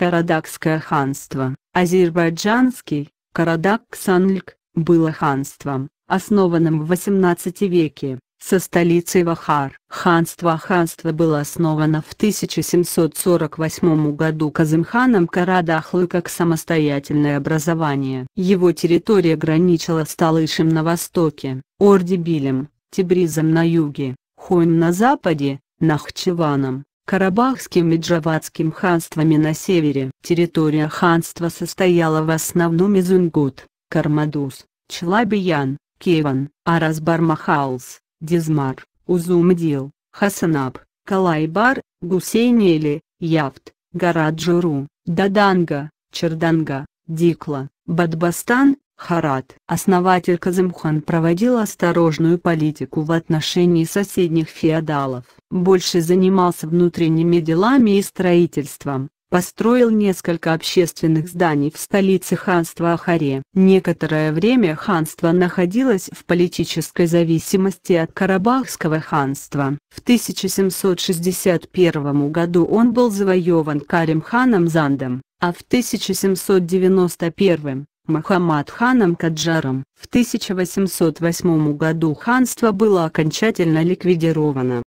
Карадакское ханство, азербайджанский, Карадак-Санльк, было ханством, основанным в 18 веке, со столицей Вахар. Ханство ханство было основано в 1748 году Казымханом Карадахлы как самостоятельное образование. Его территория граничила с Талышем на востоке, Ордебилем, Тибризом на юге, Хойм на западе, Нахчеваном, Карабахским и Джавадским ханствами на севере. Территория ханства состояла в основном из Унгут, Кармадус, Челабиян, Кеван, аразбармахалс, Дизмар, Узумдил, Хасанаб, Калайбар, Гусейнели, Яфт, гора Даданга, Черданга, Дикла, Бадбастан, Харат. Основатель Казымхан проводил осторожную политику в отношении соседних феодалов. Больше занимался внутренними делами и строительством, построил несколько общественных зданий в столице ханства Ахаре. Некоторое время ханство находилось в политической зависимости от Карабахского ханства. В 1761 году он был завоеван Карим ханом Зандом, а в 1791 Махаммад ханом Каджаром. В 1808 году ханство было окончательно ликвидировано.